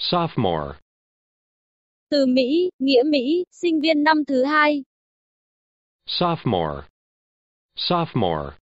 Sophomore. Từ Mỹ, nghĩa Mỹ, sinh viên năm thứ hai. Sophomore. Sophomore.